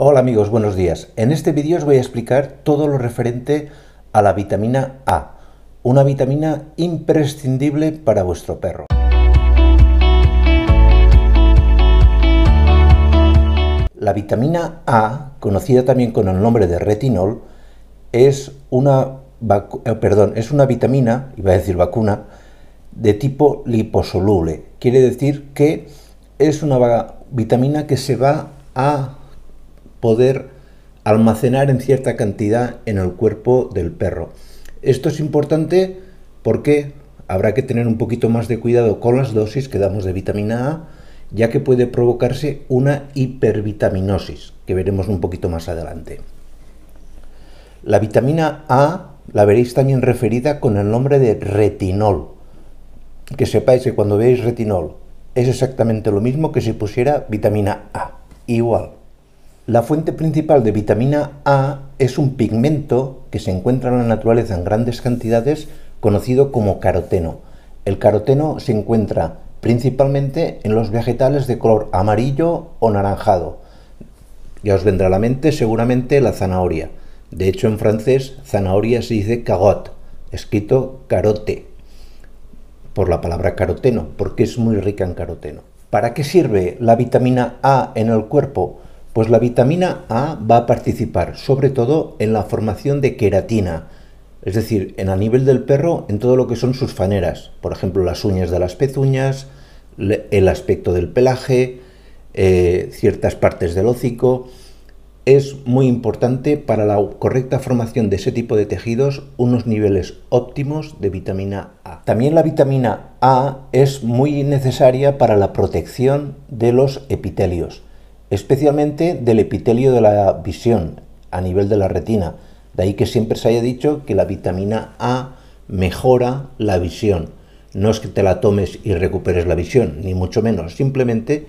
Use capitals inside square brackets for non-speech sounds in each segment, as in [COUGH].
Hola amigos, buenos días. En este vídeo os voy a explicar todo lo referente a la vitamina A, una vitamina imprescindible para vuestro perro. La vitamina A, conocida también con el nombre de retinol, es una, eh, perdón, es una vitamina, iba a decir vacuna, de tipo liposoluble. Quiere decir que es una vitamina que se va a poder almacenar en cierta cantidad en el cuerpo del perro. Esto es importante porque habrá que tener un poquito más de cuidado con las dosis que damos de vitamina A, ya que puede provocarse una hipervitaminosis, que veremos un poquito más adelante. La vitamina A la veréis también referida con el nombre de retinol. Que sepáis que cuando veáis retinol es exactamente lo mismo que si pusiera vitamina A, igual. La fuente principal de vitamina A es un pigmento que se encuentra en la naturaleza en grandes cantidades conocido como caroteno. El caroteno se encuentra principalmente en los vegetales de color amarillo o naranjado. Ya os vendrá a la mente seguramente la zanahoria. De hecho, en francés, zanahoria se dice carotte, escrito carote, por la palabra caroteno, porque es muy rica en caroteno. ¿Para qué sirve la vitamina A en el cuerpo? Pues la vitamina A va a participar sobre todo en la formación de queratina, es decir, en a nivel del perro en todo lo que son sus faneras, por ejemplo las uñas de las pezuñas, el aspecto del pelaje, eh, ciertas partes del hocico. Es muy importante para la correcta formación de ese tipo de tejidos unos niveles óptimos de vitamina A. También la vitamina A es muy necesaria para la protección de los epitelios especialmente del epitelio de la visión a nivel de la retina. De ahí que siempre se haya dicho que la vitamina A mejora la visión. No es que te la tomes y recuperes la visión, ni mucho menos. Simplemente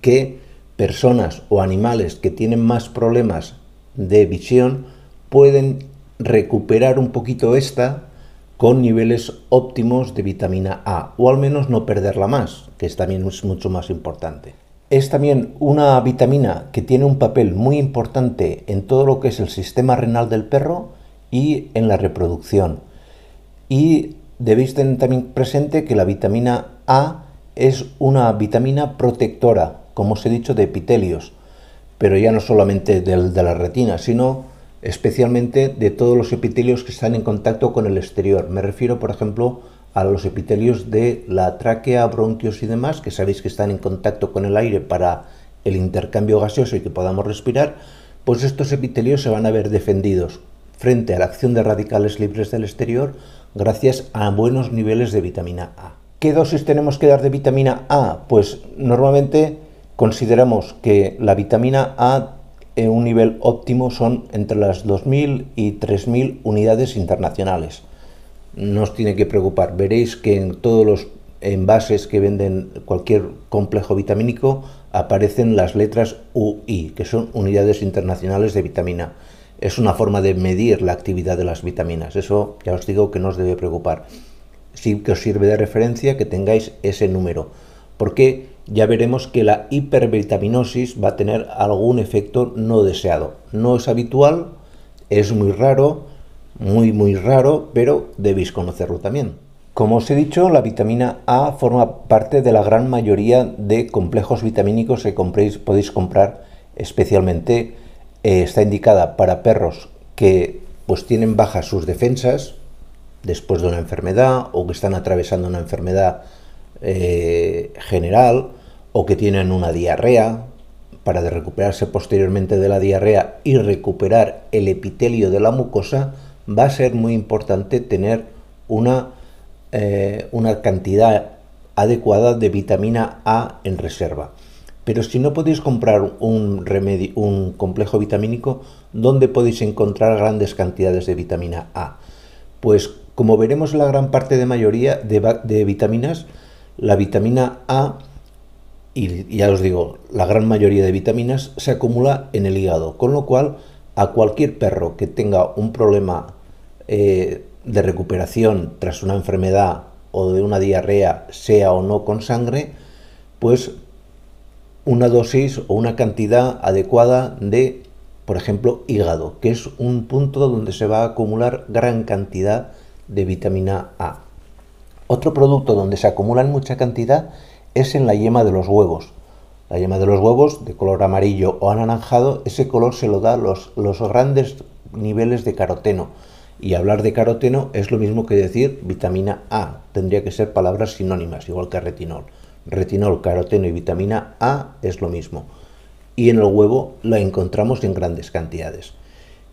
que personas o animales que tienen más problemas de visión pueden recuperar un poquito esta con niveles óptimos de vitamina A, o al menos no perderla más, que también es mucho más importante es también una vitamina que tiene un papel muy importante en todo lo que es el sistema renal del perro y en la reproducción. Y debéis tener también presente que la vitamina A es una vitamina protectora, como os he dicho, de epitelios, pero ya no solamente de la retina, sino especialmente de todos los epitelios que están en contacto con el exterior. Me refiero, por ejemplo, a los epitelios de la tráquea, bronquios y demás, que sabéis que están en contacto con el aire para el intercambio gaseoso y que podamos respirar, pues estos epitelios se van a ver defendidos frente a la acción de radicales libres del exterior gracias a buenos niveles de vitamina A. ¿Qué dosis tenemos que dar de vitamina A? Pues normalmente consideramos que la vitamina A en un nivel óptimo son entre las 2.000 y 3.000 unidades internacionales no os tiene que preocupar. Veréis que en todos los envases que venden cualquier complejo vitamínico aparecen las letras UI, que son unidades internacionales de vitamina. Es una forma de medir la actividad de las vitaminas. Eso ya os digo que no os debe preocupar. Sí que os sirve de referencia que tengáis ese número, porque ya veremos que la hipervitaminosis va a tener algún efecto no deseado. No es habitual, es muy raro, muy muy raro, pero debéis conocerlo también. Como os he dicho, la vitamina A forma parte de la gran mayoría de complejos vitamínicos que podéis comprar especialmente. Eh, está indicada para perros que pues, tienen bajas sus defensas después de una enfermedad o que están atravesando una enfermedad eh, general o que tienen una diarrea para recuperarse posteriormente de la diarrea y recuperar el epitelio de la mucosa va a ser muy importante tener una, eh, una cantidad adecuada de vitamina A en reserva. Pero si no podéis comprar un, remedio, un complejo vitamínico, ¿dónde podéis encontrar grandes cantidades de vitamina A? Pues como veremos la gran parte de mayoría de, de vitaminas, la vitamina A, y ya os digo, la gran mayoría de vitaminas se acumula en el hígado, con lo cual a cualquier perro que tenga un problema eh, de recuperación tras una enfermedad o de una diarrea, sea o no con sangre, pues una dosis o una cantidad adecuada de, por ejemplo, hígado, que es un punto donde se va a acumular gran cantidad de vitamina A. Otro producto donde se acumula en mucha cantidad es en la yema de los huevos. La yema de los huevos, de color amarillo o anaranjado, ese color se lo da los, los grandes niveles de caroteno. Y hablar de caroteno es lo mismo que decir vitamina A. Tendría que ser palabras sinónimas, igual que retinol. Retinol, caroteno y vitamina A es lo mismo. Y en el huevo la encontramos en grandes cantidades.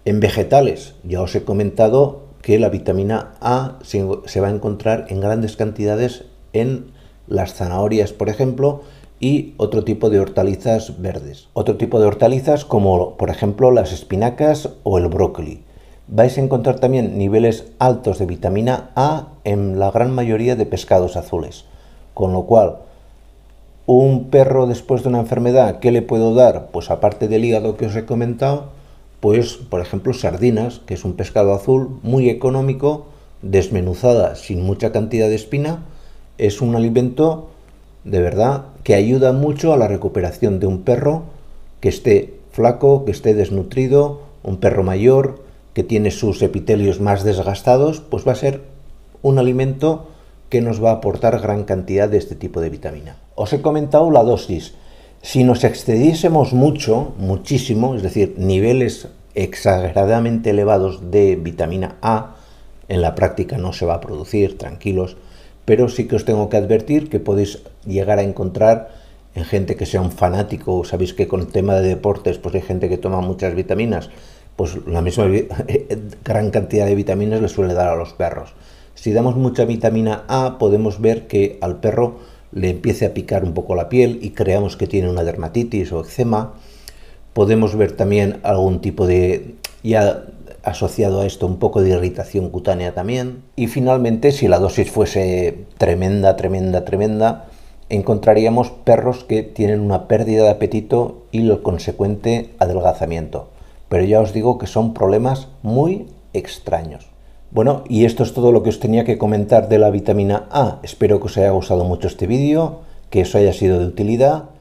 En vegetales, ya os he comentado que la vitamina A se, va a encontrar en grandes cantidades en las zanahorias, por ejemplo, y otro tipo de hortalizas verdes. Otro tipo de hortalizas como por ejemplo las espinacas o el brócoli vais a encontrar también niveles altos de vitamina A en la gran mayoría de pescados azules. Con lo cual, un perro después de una enfermedad, ¿qué le puedo dar? Pues aparte del hígado que os he comentado, pues por ejemplo sardinas, que es un pescado azul muy económico, desmenuzada, sin mucha cantidad de espina, es un alimento de verdad que ayuda mucho a la recuperación de un perro que esté flaco, que esté desnutrido, un perro mayor, que tiene sus epitelios más desgastados, pues va a ser un alimento que nos va a aportar gran cantidad de este tipo de vitamina. Os he comentado la dosis. Si nos excediésemos mucho, muchísimo, es decir, niveles exageradamente elevados de vitamina A, en la práctica no se va a producir, tranquilos, pero sí que os tengo que advertir que podéis llegar a encontrar en gente que sea un fanático, sabéis que con el tema de deportes pues hay gente que toma muchas vitaminas, pues la misma [LAUGHS] gran cantidad de vitaminas le suele dar a los perros. Si damos mucha vitamina A, podemos ver que al perro le empiece a picar un poco la piel y creamos que tiene una dermatitis o eczema. Podemos ver también algún tipo de, ya asociado a esto, un poco de irritación cutánea también. Y finalmente, si la dosis fuese tremenda, tremenda, tremenda, encontraríamos perros que tienen una pérdida de apetito y lo consecuente adelgazamiento pero ya os digo que son problemas muy extraños. Bueno, y esto es todo lo que os tenía que comentar de la vitamina A. Espero que os haya gustado mucho este vídeo, que eso haya sido de utilidad